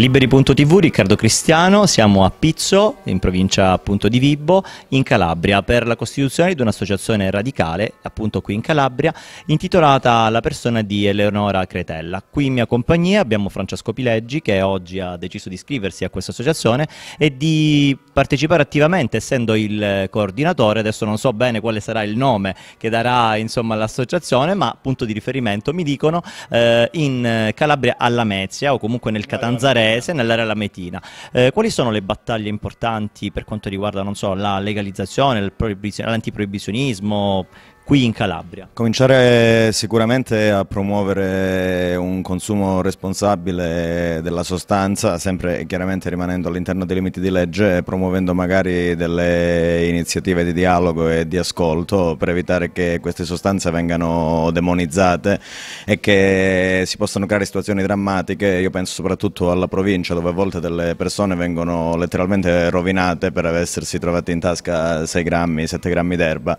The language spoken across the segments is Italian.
Liberi.tv, Riccardo Cristiano, siamo a Pizzo, in provincia appunto di Vibbo, in Calabria, per la costituzione di un'associazione radicale, appunto qui in Calabria, intitolata alla persona di Eleonora Cretella. Qui in mia compagnia abbiamo Francesco Pileggi, che oggi ha deciso di iscriversi a questa associazione e di partecipare attivamente, essendo il coordinatore, adesso non so bene quale sarà il nome che darà l'associazione, ma punto di riferimento mi dicono eh, in Calabria alla Mezia o comunque nel Catanzarese paese, nell'area lametina. Eh, quali sono le battaglie importanti per quanto riguarda so, la legalizzazione, l'antiproibizionismo, qui in Calabria? Cominciare sicuramente a promuovere un consumo responsabile della sostanza, sempre chiaramente rimanendo all'interno dei limiti di legge, promuovendo magari delle iniziative di dialogo e di ascolto per evitare che queste sostanze vengano demonizzate e che si possano creare situazioni drammatiche. Io penso soprattutto alla provincia dove a volte delle persone vengono letteralmente rovinate per essersi trovate in tasca 6 grammi, 7 grammi d'erba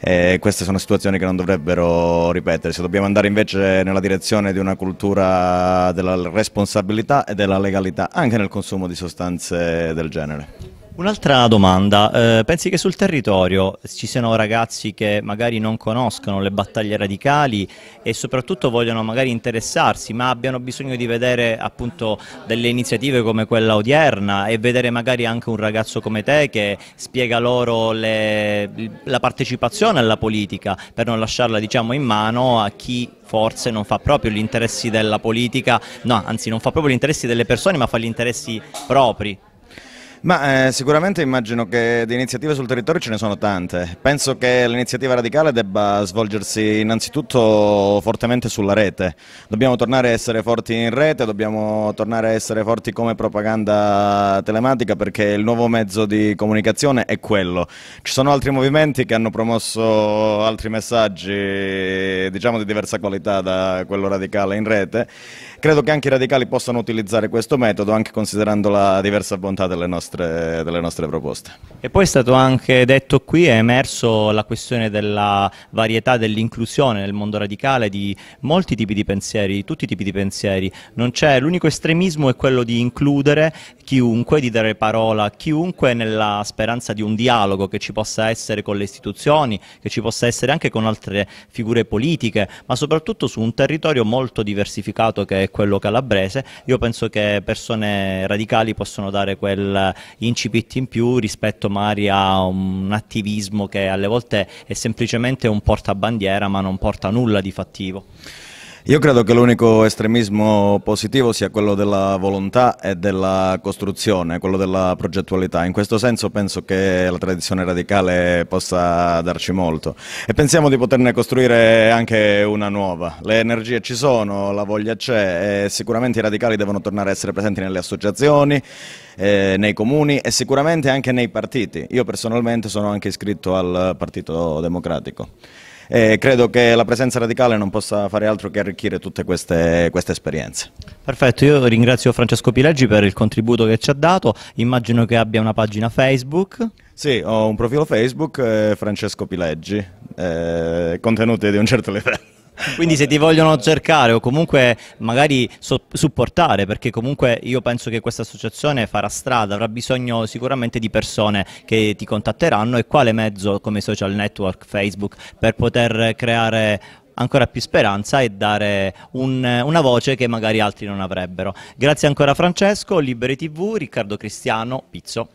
eh, queste sono situazioni che non dovrebbero ripetersi. Dobbiamo andare invece nella direzione di una cultura della responsabilità e della legalità anche nel consumo di sostanze del genere. Un'altra domanda, eh, pensi che sul territorio ci siano ragazzi che magari non conoscono le battaglie radicali e soprattutto vogliono magari interessarsi ma abbiano bisogno di vedere appunto delle iniziative come quella odierna e vedere magari anche un ragazzo come te che spiega loro le, la partecipazione alla politica per non lasciarla diciamo in mano a chi forse non fa proprio gli interessi della politica, no anzi non fa proprio gli interessi delle persone ma fa gli interessi propri. Ma eh, sicuramente immagino che di iniziative sul territorio ce ne sono tante. Penso che l'iniziativa radicale debba svolgersi innanzitutto fortemente sulla rete. Dobbiamo tornare a essere forti in rete, dobbiamo tornare a essere forti come propaganda telematica perché il nuovo mezzo di comunicazione è quello. Ci sono altri movimenti che hanno promosso altri messaggi, diciamo di diversa qualità da quello radicale in rete. Credo che anche i radicali possano utilizzare questo metodo anche considerando la diversa bontà delle nostre nostre, delle nostre proposte. E poi è stato anche detto qui, è emerso la questione della varietà dell'inclusione nel mondo radicale di molti tipi di pensieri, di tutti i tipi di pensieri. l'unico estremismo è quello di includere chiunque, di dare parola a chiunque nella speranza di un dialogo che ci possa essere con le istituzioni, che ci possa essere anche con altre figure politiche, ma soprattutto su un territorio molto diversificato che è quello calabrese. Io penso che persone radicali possono dare quel incipit in più rispetto magari a un attivismo che alle volte è semplicemente un portabandiera ma non porta nulla di fattivo. Io credo che l'unico estremismo positivo sia quello della volontà e della costruzione, quello della progettualità. In questo senso penso che la tradizione radicale possa darci molto e pensiamo di poterne costruire anche una nuova. Le energie ci sono, la voglia c'è e sicuramente i radicali devono tornare a essere presenti nelle associazioni, eh, nei comuni e sicuramente anche nei partiti. Io personalmente sono anche iscritto al Partito Democratico e credo che la presenza radicale non possa fare altro che arricchire tutte queste, queste esperienze. Perfetto, io ringrazio Francesco Pileggi per il contributo che ci ha dato, immagino che abbia una pagina Facebook. Sì, ho un profilo Facebook, eh, Francesco Pileggi, eh, contenuti di un certo livello. Quindi se ti vogliono cercare o comunque magari so supportare, perché comunque io penso che questa associazione farà strada, avrà bisogno sicuramente di persone che ti contatteranno e quale mezzo come social network, Facebook, per poter creare ancora più speranza e dare un, una voce che magari altri non avrebbero. Grazie ancora Francesco, Liberi TV, Riccardo Cristiano, Pizzo.